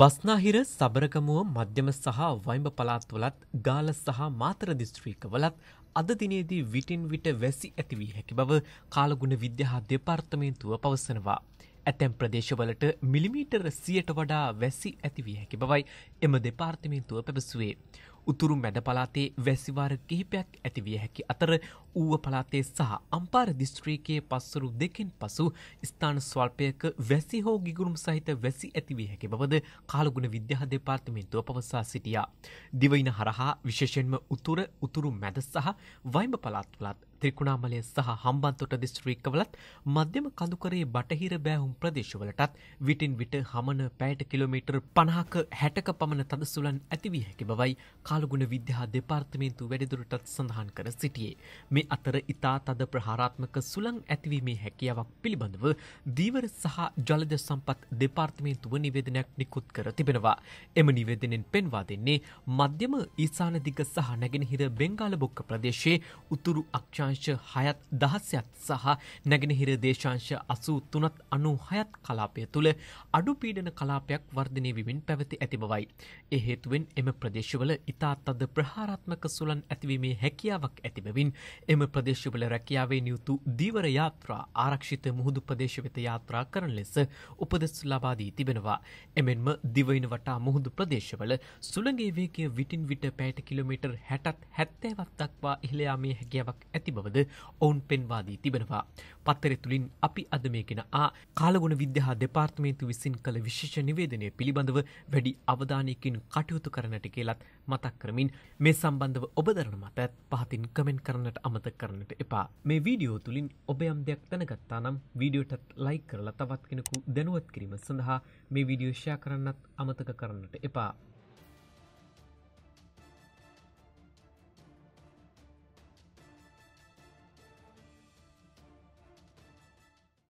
බස්නාහිර සබරකමුව මධ්‍යම සහ වයිඹ පලාත්වලත් ගාල සහ මාතර දිස්ත්‍රීකවලත් අද දිනේදී විටින් විට වැසි ඇතිවී හැකි බව කාලගුණ විද්‍යා දෙපාර්තමේන්තුව පවසනවා. ඇතැම් ප්‍රදේශවලට මිලිමීටර සියට වඩා වැසි ඇතිවී හැකි බවයි එම දෙපාර්තිමේන්තුව පැබසුවේ. උතුරු මැඩ පලාතේ වැසිවාර කිහිපයක් ඇතිවිය හැකි අතර ඌව පලාතේ සහ අම්පාර දිස්ත්‍රීකයේ පස්සරු දෙකෙන් පසු ස්ථාන ස්වල්පයක වැසි හෝ ගිගුරුම් සහිත වැසි ඇතිවිය හැකි බවද කාලගුණ විද්‍යා දෙපාර්තමේන්තුව පවසා සිටියා. දිවයින හරහා විශේෂෙන්ම උතුර උතුරු මැද සහ වයිම පලාත්තුලත් ත්‍රිකුණාමලය සහ හම්බන්තොට දිස්ත්‍රීක්කවලත් මධ්‍යම කඳුකරේ බටහිර බෑහුම් ප්‍රදේශවලටත් විටින් විට හමන පෑට කිලෝමීටර් පණහක හැටක පමණ තදසුලන් ඇතිවී හැකි බවයි කා කාලගුණ විද්‍යා දෙපාර්තමේන්තු වැඩිදුරටත් සඳහන් කර සිටියේ. මේ අතර ඉතා තද ප්‍රහාරාත්මක සුළං ඇතිවීමේ හැකියාවක් පිළිබඳව දීවර සහ ජලජ සම්පත් දෙපාර්තමේන්තුව නිවේදනයක් නිකුත් කර තිබෙනවා. එම නිවේදනෙන් පෙන්වා දෙන්නේ මධ්‍යම ඊසානදිග සහ නැගෙනහිර බෙංගාල බොක්ක ප්‍රදේශයේ උතුරු අක්ෂාංශ හයත් දහස්යත් සහ නැගෙනහිර දේශාංශ අසූ තුනත් අනු හයත් කලාපය තුළ අඩු පීඩන කලාපයක් වර්ධනය විමින් පැවති ඇති බවයි. එහේතුවෙන් එම ප්‍රදේශවල ඉතා තාත්තද ප්‍රහාරාත්මක සුලන් ඇතිවීමේ හැකියාවක් ඇතිබවින් එම ප්‍රදේශවල රැකියාවේ නියුතු දීවර යාත්‍රා ආරක්ෂිත මුහුදු ප්‍රදේශවෙත යාත්‍රා කරන ලෙස උපදෙස් ලබාදී තිබෙනවා. එමෙන්ම දිවයින වටා මුහුදු ප්‍රදේශවල සුළගේ වේකය විටින් විට පෑට කිලමිටර් හැටත් හැත්තෑවත් දක්වා ඉහලයාමේ හැකියාවක් ඇති බවද ඔවුන් පෙන්වාදී තිබෙනවා. පත්තර තුළින් අපි අද මේකෙන ආ කාලගුණ විද්‍යා දෙපාර්තමේන්තු විසින් කළ විශේෂ නිවේදනය පිළිබඳව වැඩි අවධානයකින් කටයුතු කරනට කියලත් මත මතක් කරමින් මේ සම්බන්ධව ඔබදරන මත පහතින් කමෙන්ට් කරන්නට අමත කරන්නට එපා මේ වීඩියෝ තුළින් ඔබයම් දෙයක් තැනගත්තා නම් වීඩියෝටත් ලයි කරලා තවත් කෙනෙකු දැනුවත් කිරීම සඳහා මේ විඩියෝෂයා කරන්නත් අමතක කරන්නට එපා